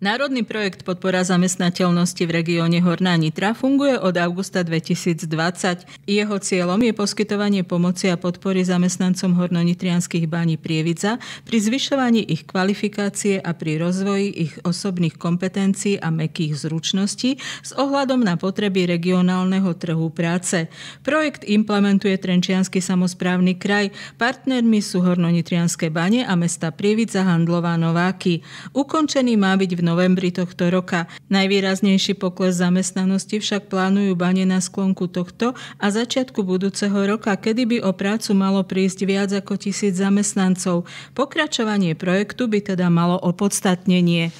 Národný projekt podpora zamestnateľnosti v regióne Horná Nitra funguje od augusta 2020. Jeho cieľom je poskytovanie pomoci a podpory zamestnancom hornonitrianských bání Prievidza pri zvyšovaní ich kvalifikácie a pri rozvoji ich osobných kompetencií a mekých zručností s ohľadom na potreby regionálneho trhu práce. Projekt implementuje Trenčiansky samozprávny kraj. Partnermi sú hornonitrianské bane a mesta Prievidza, Handlová, Nováky. Ukončený má byť v novembri tohto roka. Najvýraznejší pokles zamestnanosti však plánujú bane na sklonku tohto a začiatku budúceho roka, kedy by o prácu malo prísť viac ako tisíc zamestnancov. Pokračovanie projektu by teda malo opodstatnenie.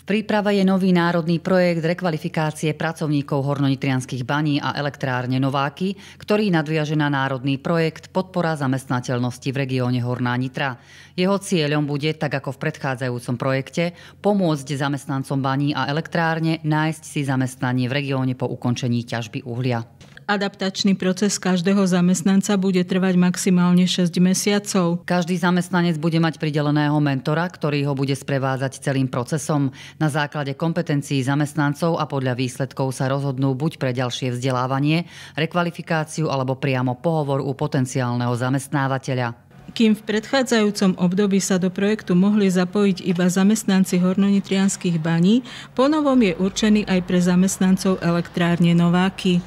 V príprave je nový národný projekt rekvalifikácie pracovníkov hornonitrianských baní a elektrárne Nováky, ktorý nadviaže na národný projekt Podpora zamestnateľnosti v regióne Horná Nitra. Jeho cieľom bude, tak ako v predchádzajúcom projekte, pomôcť zamestnancom baní a elektrárne nájsť si zamestnanie v regióne po ukončení ťažby uhlia. Adaptačný proces každého zamestnanca bude trvať maximálne 6 mesiacov. Každý zamestnanec bude mať prideleného mentora, ktorý ho bude sprevádzať celým procesom. Na základe kompetencií zamestnancov a podľa výsledkov sa rozhodnú buď pre ďalšie vzdelávanie, rekvalifikáciu alebo priamo pohovor u potenciálneho zamestnávateľa. Kým v predchádzajúcom období sa do projektu mohli zapojiť iba zamestnanci hornonitrianských baní, ponovom je určený aj pre zamestnancov elektrárne Nováky.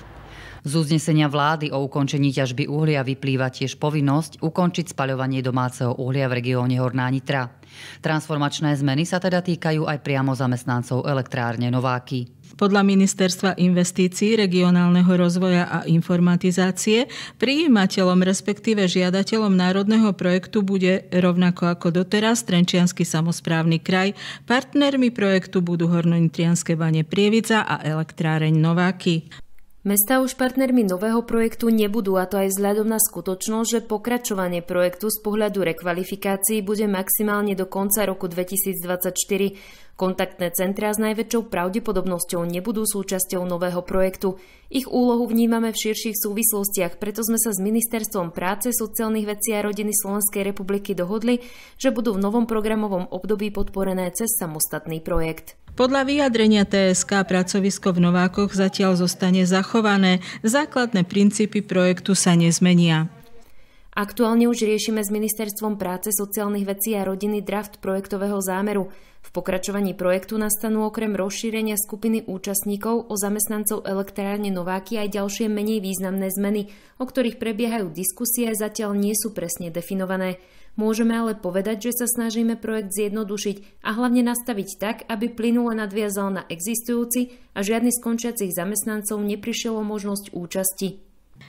Z uznesenia vlády o ukončení ťažby uhlia vyplýva tiež povinnosť ukončiť spaľovanie domáceho uhlia v regióne Horná Nitra. Transformačné zmeny sa teda týkajú aj priamo zamestnancov elektrárne Nováky. Podľa Ministerstva investícií, regionálneho rozvoja a informatizácie prijímateľom respektíve žiadateľom národného projektu bude rovnako ako doteraz Trenčiansky samozprávny kraj. Partnermi projektu budú Hornonitrianské bane Prievica a elektráreň Nováky. Mestá už partnermi nového projektu nebudú a to aj vzhľadom na skutočnosť, že pokračovanie projektu z pohľadu rekvalifikácií bude maximálne do konca roku 2024. Kontaktné centrá s najväčšou pravdepodobnosťou nebudú súčasťou nového projektu. Ich úlohu vnímame v širších súvislostiach, preto sme sa s Ministerstvom práce, sociálnych vecí a rodiny Slovenskej republiky dohodli, že budú v novom programovom období podporené cez samostatný projekt. Podľa vyjadrenia TSK pracovisko v Novákoch zatiaľ zostane zachované, základné princípy projektu sa nezmenia. Aktuálne už riešime s Ministerstvom práce, sociálnych vecí a rodiny draft projektového zámeru. V pokračovaní projektu nastanú okrem rozšírenia skupiny účastníkov o zamestnancov elektrárne Nováky aj ďalšie menej významné zmeny, o ktorých prebiehajú diskusie, zatiaľ nie sú presne definované. Môžeme ale povedať, že sa snažíme projekt zjednodušiť a hlavne nastaviť tak, aby plynule nadviazal na existujúci a žiadny z končiacich zamestnancov neprišiel o možnosť účasti.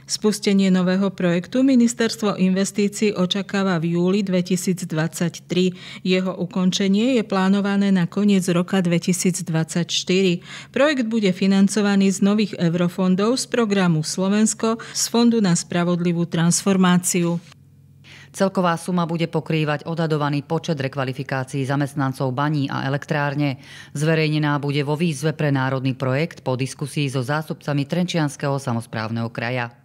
Spustenie nového projektu Ministerstvo investícií očakáva v júli 2023. Jeho ukončenie je plánované na koniec roka 2024. Projekt bude financovaný z nových eurofondov z programu Slovensko z Fondu na spravodlivú transformáciu. Celková suma bude pokrývať odhadovaný počet rekvalifikácií zamestnancov baní a elektrárne. Zverejnená bude vo výzve pre národný projekt po diskusii so zástupcami Trenčianského samozprávneho kraja.